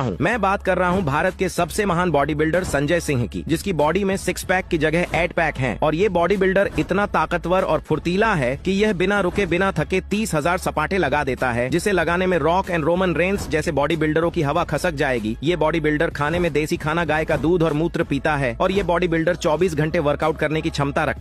हूँ मैं बात कर रहा हूँ भारत के सबसे महान बॉडी बिल्डर संजय सिंह की जिसकी बॉडी में सिक्स पैक की जगह एट पैक है और ये बॉडी बिल्डर इतना ताकतवर और फुर्तीला है कि यह बिना रुके बिना थके तीस हजार सपाटे लगा देता है जिसे लगाने में रॉक एंड रोमन रेंस जैसे बॉडी बिल्डरों की हवा खसक जाएगी ये बॉडी बिल्डर खाने में देसी खाना गाय का दूध और मूत्र पीता है और ये बॉडी बिल्डर चौबीस घंटे वर्कआउट करने की क्षमता